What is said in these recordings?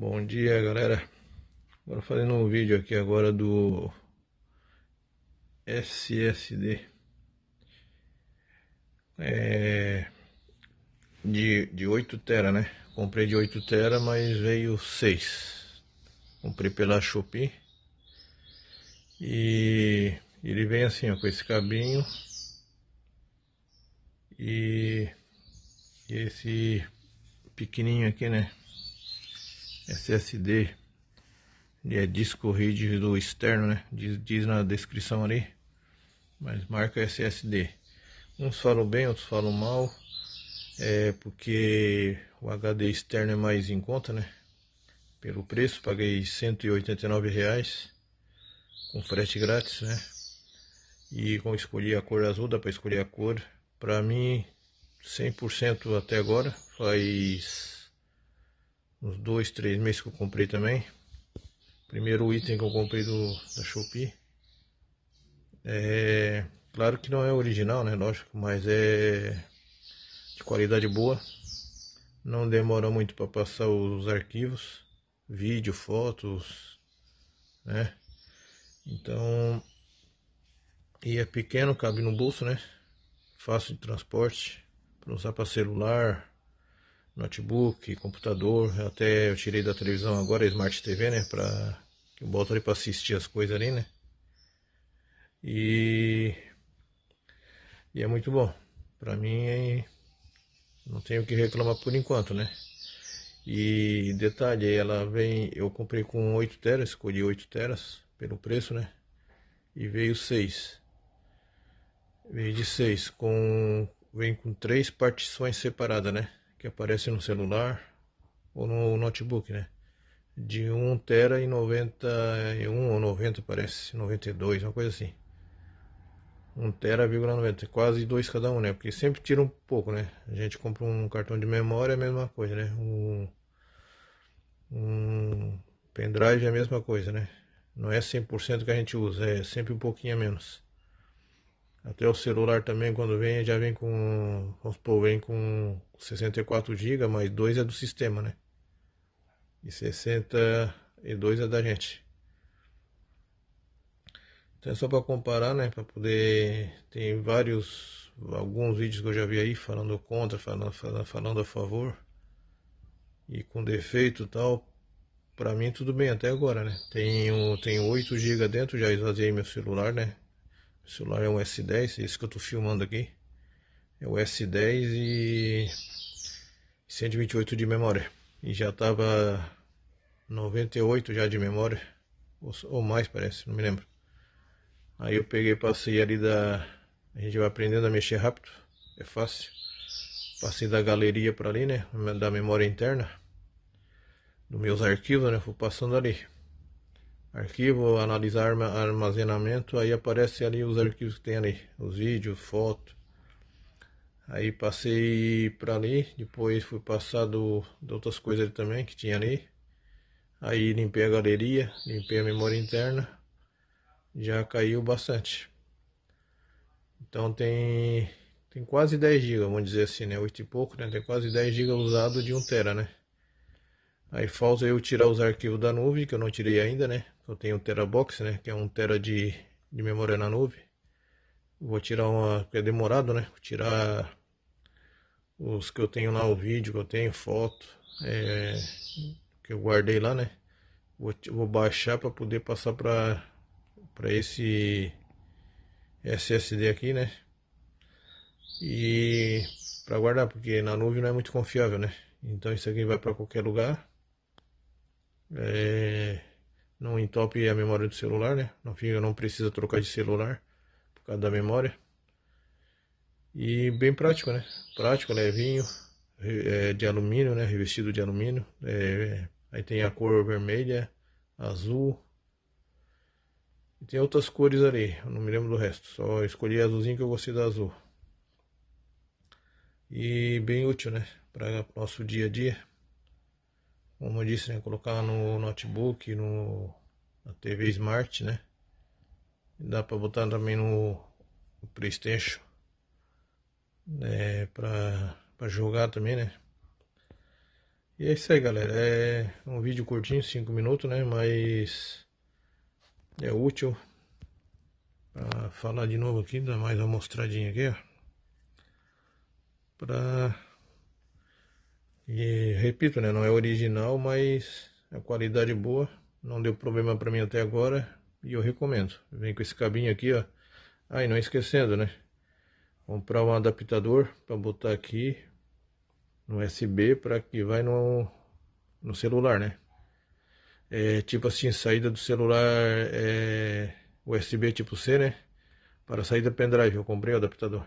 Bom dia galera, agora fazendo um vídeo aqui agora do SSD é, de, de 8 tera né, comprei de 8 tera mas veio 6 comprei pela Shopee e ele vem assim ó, com esse cabinho e esse pequenininho aqui né SSD é disco rígido externo, né? Diz, diz, na descrição ali, mas marca SSD. Uns falam bem, outros falam mal, é porque o HD externo é mais em conta, né? Pelo preço, paguei 189 reais com frete grátis, né? E como escolhi a cor azul, dá para escolher a cor. Para mim, 100% até agora, faz uns dois, três meses que eu comprei também. Primeiro item que eu comprei do, da Shopee. É, claro que não é original, né? Lógico, mas é de qualidade boa. Não demora muito para passar os arquivos, vídeo, fotos, né? Então, e é pequeno, cabe no bolso, né? Fácil de transporte, para usar para celular, notebook, computador, até eu tirei da televisão agora a Smart TV, né, para eu boto ali para assistir as coisas ali, né? E e é muito bom. Para mim é... não tenho o que reclamar por enquanto, né? E detalhe, ela vem, eu comprei com 8 teras, escolhi 8 teras pelo preço, né? E veio 6. Veio de 6 com vem com três partições separadas, né? que aparece no celular ou no notebook, né? De 1 tera e 91 ou 90 parece, 92, uma coisa assim. 1 90, quase dois cada um, né? Porque sempre tira um pouco, né? A gente compra um cartão de memória, é a mesma coisa, né? Um, um pendrive é a mesma coisa, né? Não é 100% que a gente usa, é sempre um pouquinho a menos. Até o celular também, quando vem, já vem com. Vamos supor, vem com 64 GB, mas 2 é do sistema, né? E 62 é da gente. Então é só para comparar, né? Para poder. Tem vários. Alguns vídeos que eu já vi aí falando contra, falando, falando, falando a favor e com defeito tal. Pra mim tudo bem até agora, né? Tenho, tenho 8 GB dentro, já esvaziei meu celular, né? O celular é um S10, é isso que eu estou filmando aqui. É o S10 e 128 de memória. E já tava 98 já de memória. Ou mais parece, não me lembro. Aí eu peguei passei ali da. A gente vai aprendendo a mexer rápido. É fácil. Passei da galeria para ali, né? Da memória interna. Dos meus arquivos, né? Fui passando ali arquivo, analisar armazenamento, aí aparece ali os arquivos que tem ali, os vídeos, fotos. Aí passei para ali, depois fui passar do, de outras coisas ali também que tinha ali. Aí limpei a galeria, limpei a memória interna, já caiu bastante. Então tem tem quase 10 GB, vamos dizer assim, né? 8 e pouco, né? Tem quase 10 GB usado de 1 tera, né? Aí falta eu tirar os arquivos da nuvem, que eu não tirei ainda, né? Eu tenho o Terabox, né? Que é um tera de, de memória na nuvem. Vou tirar uma... porque é demorado, né? Vou tirar os que eu tenho lá, o vídeo que eu tenho, foto, é, que eu guardei lá, né? Vou, vou baixar para poder passar para para esse SSD aqui, né? E para guardar, porque na nuvem não é muito confiável, né? Então isso aqui vai para qualquer lugar é, não entope a memória do celular, né? Não, fica, não precisa trocar de celular por causa da memória. E bem prático, né? Prático, levinho, é, de alumínio, né? Revestido de alumínio. É, aí tem a cor vermelha, azul. E tem outras cores ali, eu não me lembro do resto. Só escolhi azulzinho que eu gostei da azul. E bem útil, né? Para o nosso dia a dia como eu disse, né, colocar no notebook, no, na TV Smart, né? Dá para botar também no, no Playstation, né, para jogar também, né? E é isso aí, galera. É um vídeo curtinho, 5 minutos, né? Mas é útil para falar de novo aqui, dar mais uma mostradinha aqui, ó. Para e repito, né, não é original, mas é a qualidade boa, não deu problema para mim até agora e eu recomendo. Vem com esse cabinho aqui, ó. Aí ah, não esquecendo, né? Comprar um adaptador para botar aqui no USB para que vai no no celular, né? É, tipo assim, saída do celular é, USB tipo C, né? Para saída pendrive, eu comprei o adaptador.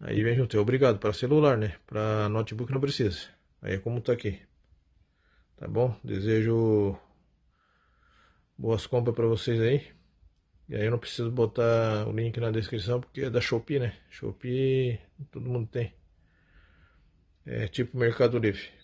Aí vem junto, é obrigado, para celular, né? Para notebook não precisa. Aí é como tá aqui. Tá bom? Desejo boas compras para vocês aí. E aí eu não preciso botar o link na descrição porque é da Shopee, né? Shopee todo mundo tem. É tipo Mercado Livre.